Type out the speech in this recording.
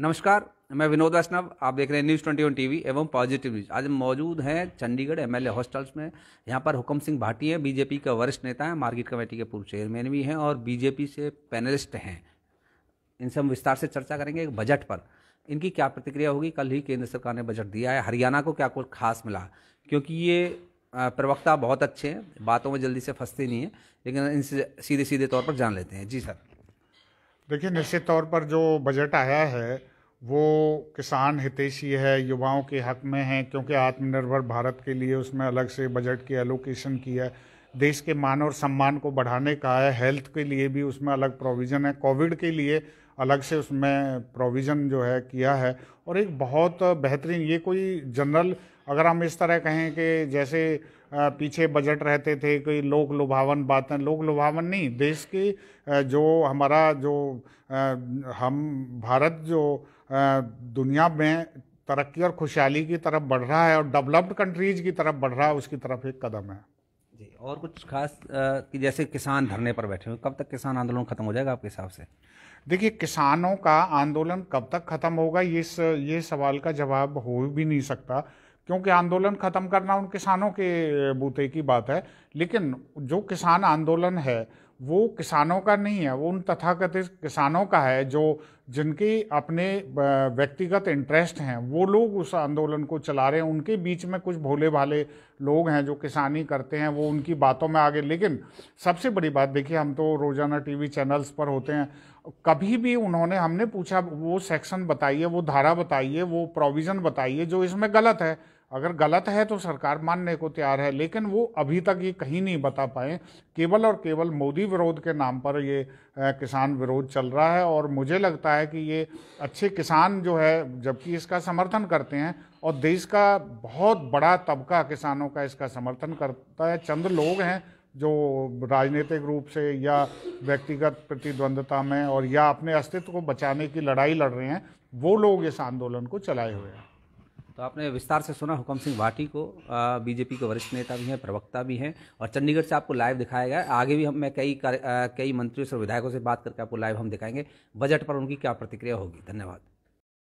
नमस्कार मैं विनोद वैष्णव आप देख रहे हैं न्यूज़ ट्वेंटी वन टी एवं पॉजिटिव न्यूज़ आज हम मौजूद हैं चंडीगढ़ एम एल हॉस्टल्स में यहाँ पर हुकम सिंह भाटी हैं बीजेपी के वरिष्ठ नेता हैं मार्केट कमेटी के पूर्व चेयरमैन भी हैं और बीजेपी से पैनलिस्ट हैं इनसे हम विस्तार से चर्चा करेंगे एक बजट पर इनकी क्या प्रतिक्रिया होगी कल ही केंद्र सरकार ने बजट दिया है हरियाणा को क्या कुछ खास मिला क्योंकि ये प्रवक्ता बहुत अच्छे हैं बातों में जल्दी से फंसते नहीं हैं लेकिन इनसे सीधे सीधे तौर पर जान लेते हैं जी सर देखिए निश्चित तौर पर जो बजट आया है वो किसान हितैषी है युवाओं के हक में है क्योंकि आत्मनिर्भर भारत के लिए उसमें अलग से बजट की एलोकेशन की है देश के मान और सम्मान को बढ़ाने का है हेल्थ के लिए भी उसमें अलग प्रोविज़न है कोविड के लिए अलग से उसमें प्रोविज़न जो है किया है और एक बहुत बेहतरीन ये कोई जनरल अगर हम इस तरह कहें कि जैसे पीछे बजट रहते थे कोई लोक लुभावन बातें लोक लुभावन नहीं देश की जो हमारा जो हम भारत जो दुनिया में तरक्की और खुशहाली की तरफ बढ़ रहा है और डेवलप्ड कंट्रीज़ की तरफ बढ़ रहा है उसकी तरफ एक कदम है और कुछ खास कि जैसे किसान धरने पर बैठे हुए कब तक किसान आंदोलन खत्म हो जाएगा आपके हिसाब से देखिए किसानों का आंदोलन कब तक खत्म होगा ये स, ये सवाल का जवाब हो भी नहीं सकता क्योंकि आंदोलन खत्म करना उन किसानों के बूते की बात है लेकिन जो किसान आंदोलन है वो किसानों का नहीं है वो उन तथाकथित किसानों का है जो जिनके अपने व्यक्तिगत इंटरेस्ट हैं वो लोग उस आंदोलन को चला रहे हैं उनके बीच में कुछ भोले भाले लोग हैं जो किसानी करते हैं वो उनकी बातों में आगे लेकिन सबसे बड़ी बात देखिए हम तो रोज़ाना टीवी चैनल्स पर होते हैं कभी भी उन्होंने हमने पूछा वो सेक्शन बताइए वो धारा बताइए वो प्रोविज़न बताइए जो इसमें गलत है अगर गलत है तो सरकार मानने को तैयार है लेकिन वो अभी तक ये कहीं नहीं बता पाए केवल और केवल मोदी विरोध के नाम पर ये किसान विरोध चल रहा है और मुझे लगता है कि ये अच्छे किसान जो है जबकि इसका समर्थन करते हैं और देश का बहुत बड़ा तबका किसानों का इसका समर्थन करता है चंद लोग हैं जो राजनीतिक रूप से या व्यक्तिगत प्रतिद्वंदता में और या अपने अस्तित्व को बचाने की लड़ाई लड़ रहे हैं वो लोग इस आंदोलन को चलाए हुए हैं तो आपने विस्तार से सुना हुकम सिंह भाटी को बीजेपी के वरिष्ठ नेता भी हैं प्रवक्ता भी हैं और चंडीगढ़ से आपको लाइव दिखाया गया आगे भी हम मैं कई कई मंत्रियों से विधायकों से बात करके आपको लाइव हम दिखाएंगे बजट पर उनकी क्या प्रतिक्रिया होगी धन्यवाद